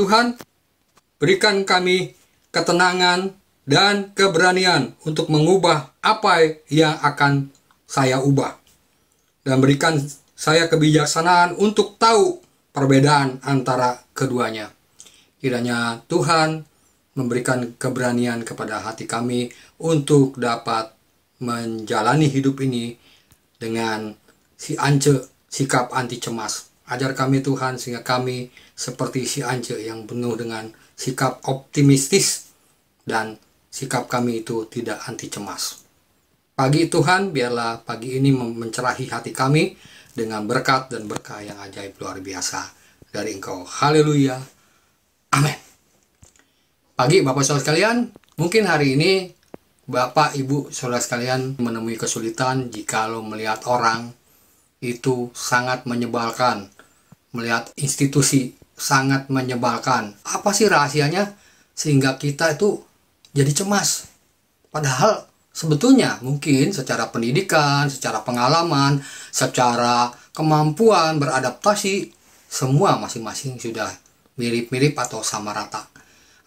Tuhan, berikan kami ketenangan dan keberanian untuk mengubah apa yang akan saya ubah. Dan berikan saya kebijaksanaan untuk tahu perbedaan antara keduanya. Kiranya Tuhan memberikan keberanian kepada hati kami untuk dapat menjalani hidup ini dengan si ance sikap anti cemas Ajar kami Tuhan sehingga kami seperti si Ance yang penuh dengan sikap optimistis dan sikap kami itu tidak anti cemas. Pagi Tuhan, biarlah pagi ini mencerahi hati kami dengan berkat dan berkah yang ajaib luar biasa dari Engkau. Haleluya. Amin. Pagi Bapak Saudara sekalian, mungkin hari ini Bapak, Ibu, Saudara sekalian menemui kesulitan jika lo melihat orang itu sangat menyebalkan melihat institusi sangat menyebalkan. Apa sih rahasianya sehingga kita itu jadi cemas? Padahal sebetulnya mungkin secara pendidikan, secara pengalaman, secara kemampuan beradaptasi, semua masing-masing sudah mirip-mirip atau sama rata.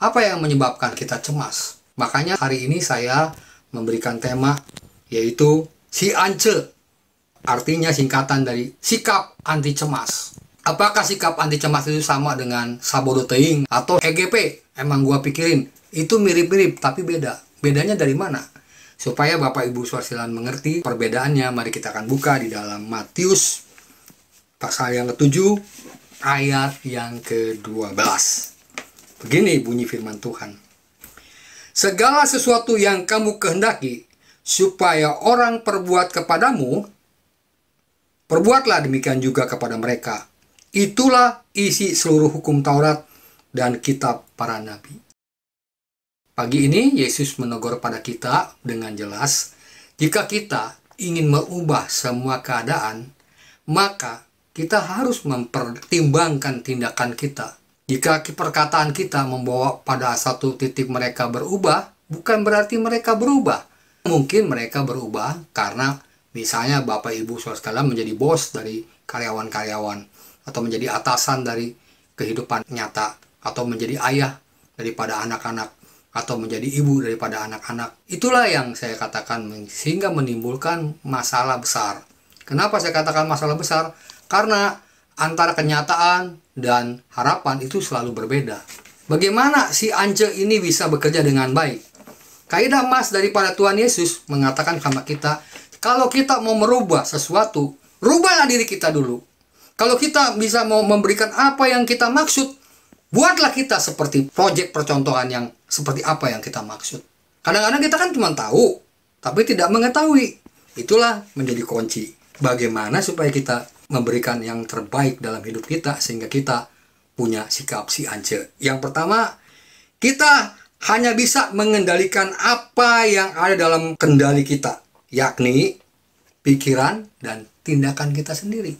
Apa yang menyebabkan kita cemas? Makanya hari ini saya memberikan tema yaitu si ance. Artinya singkatan dari sikap anti cemas. Apakah sikap anti cemas itu sama dengan Sabodo Teing atau EGP? Emang gua pikirin, itu mirip-mirip tapi beda. Bedanya dari mana? Supaya Bapak Ibu Swarsilan mengerti perbedaannya, mari kita akan buka di dalam Matius pasal yang ketujuh ayat yang ke-12. Begini bunyi firman Tuhan. Segala sesuatu yang kamu kehendaki supaya orang perbuat kepadamu, perbuatlah demikian juga kepada mereka Itulah isi seluruh hukum Taurat dan kitab para nabi. Pagi ini Yesus menegur pada kita dengan jelas, jika kita ingin mengubah semua keadaan, maka kita harus mempertimbangkan tindakan kita. Jika perkataan kita membawa pada satu titik mereka berubah, bukan berarti mereka berubah. Mungkin mereka berubah karena misalnya Bapak Ibu Saudara menjadi bos dari karyawan-karyawan atau menjadi atasan dari kehidupan nyata atau menjadi ayah daripada anak-anak atau menjadi ibu daripada anak-anak. Itulah yang saya katakan sehingga menimbulkan masalah besar. Kenapa saya katakan masalah besar? Karena antara kenyataan dan harapan itu selalu berbeda. Bagaimana si Ance ini bisa bekerja dengan baik? Kaidah emas daripada Tuhan Yesus mengatakan kepada kita, kalau kita mau merubah sesuatu, rubahlah diri kita dulu. Kalau kita bisa mau memberikan apa yang kita maksud, buatlah kita seperti proyek percontohan yang seperti apa yang kita maksud. Kadang-kadang kita kan cuma tahu, tapi tidak mengetahui. Itulah menjadi kunci. Bagaimana supaya kita memberikan yang terbaik dalam hidup kita sehingga kita punya sikap si ance. Yang pertama, kita hanya bisa mengendalikan apa yang ada dalam kendali kita, yakni pikiran dan tindakan kita sendiri.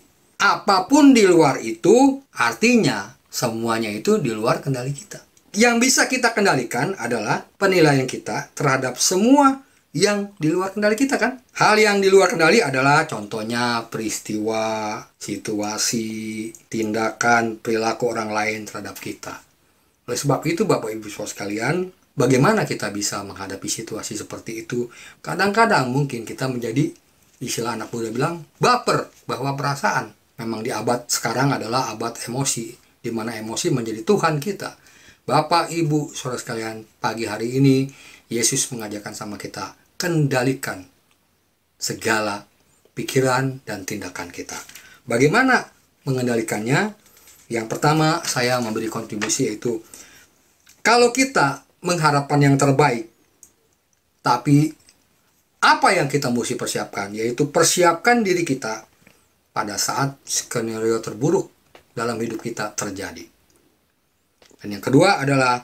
Apapun di luar itu, artinya semuanya itu di luar kendali kita. Yang bisa kita kendalikan adalah penilaian kita terhadap semua yang di luar kendali kita kan. Hal yang di luar kendali adalah contohnya peristiwa, situasi, tindakan, perilaku orang lain terhadap kita. Oleh sebab itu Bapak Ibu Saudara sekalian, bagaimana kita bisa menghadapi situasi seperti itu? Kadang-kadang mungkin kita menjadi istilah anak muda bilang baper bahwa perasaan memang di abad sekarang adalah abad emosi, di mana emosi menjadi Tuhan kita. Bapak, Ibu, saudara sekalian, pagi hari ini Yesus mengajarkan sama kita, kendalikan segala pikiran dan tindakan kita. Bagaimana mengendalikannya? Yang pertama, saya memberi kontribusi yaitu kalau kita mengharapkan yang terbaik, tapi apa yang kita mesti persiapkan? Yaitu persiapkan diri kita pada saat skenario terburuk dalam hidup kita terjadi. Dan yang kedua adalah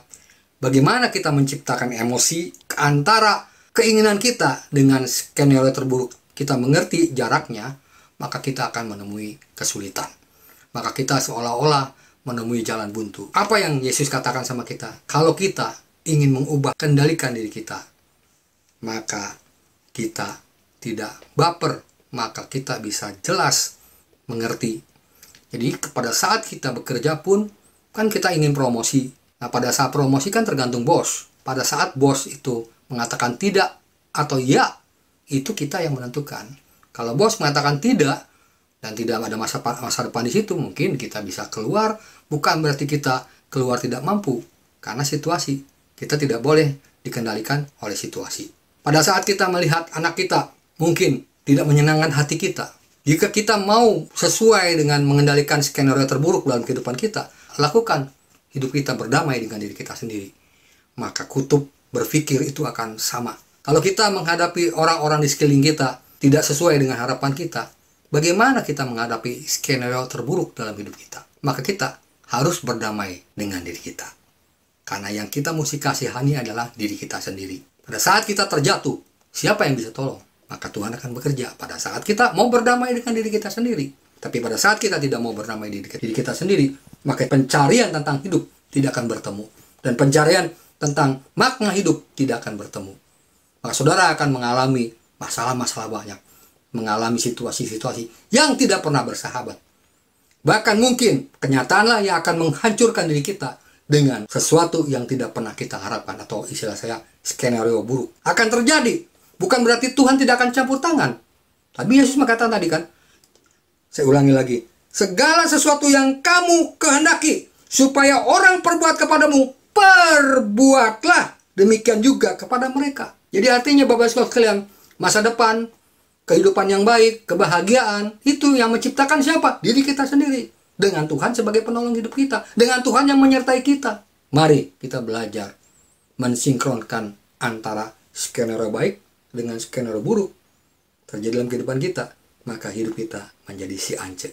bagaimana kita menciptakan emosi antara keinginan kita dengan skenario terburuk. Kita mengerti jaraknya, maka kita akan menemui kesulitan. Maka kita seolah-olah menemui jalan buntu. Apa yang Yesus katakan sama kita? Kalau kita ingin mengubah kendalikan diri kita, maka kita tidak baper, maka kita bisa jelas mengerti. Jadi kepada saat kita bekerja pun kan kita ingin promosi. Nah pada saat promosi kan tergantung bos. Pada saat bos itu mengatakan tidak atau ya, itu kita yang menentukan. Kalau bos mengatakan tidak dan tidak ada masa masa depan di situ, mungkin kita bisa keluar. Bukan berarti kita keluar tidak mampu, karena situasi kita tidak boleh dikendalikan oleh situasi. Pada saat kita melihat anak kita mungkin tidak menyenangkan hati kita, jika kita mau sesuai dengan mengendalikan skenario terburuk dalam kehidupan kita, lakukan hidup kita berdamai dengan diri kita sendiri. Maka kutub berpikir itu akan sama. Kalau kita menghadapi orang-orang di sekeliling kita tidak sesuai dengan harapan kita, bagaimana kita menghadapi skenario terburuk dalam hidup kita? Maka kita harus berdamai dengan diri kita. Karena yang kita mesti kasihani adalah diri kita sendiri. Pada saat kita terjatuh, siapa yang bisa tolong? maka Tuhan akan bekerja pada saat kita mau berdamai dengan diri kita sendiri. Tapi pada saat kita tidak mau berdamai dengan diri kita sendiri, maka pencarian tentang hidup tidak akan bertemu. Dan pencarian tentang makna hidup tidak akan bertemu. Maka saudara akan mengalami masalah-masalah banyak. Mengalami situasi-situasi yang tidak pernah bersahabat. Bahkan mungkin kenyataanlah yang akan menghancurkan diri kita dengan sesuatu yang tidak pernah kita harapkan atau istilah saya skenario buruk akan terjadi Bukan berarti Tuhan tidak akan campur tangan. Tapi Yesus mengatakan tadi kan, saya ulangi lagi, segala sesuatu yang kamu kehendaki supaya orang perbuat kepadamu, perbuatlah demikian juga kepada mereka. Jadi artinya Bapak Ibu sekalian, masa depan, kehidupan yang baik, kebahagiaan, itu yang menciptakan siapa? Diri kita sendiri. Dengan Tuhan sebagai penolong hidup kita. Dengan Tuhan yang menyertai kita. Mari kita belajar mensinkronkan antara skenario baik dengan skenario buruk terjadi dalam kehidupan kita, maka hidup kita menjadi si ance,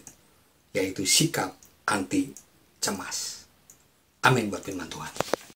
yaitu sikap anti cemas. Amin buat firman Tuhan.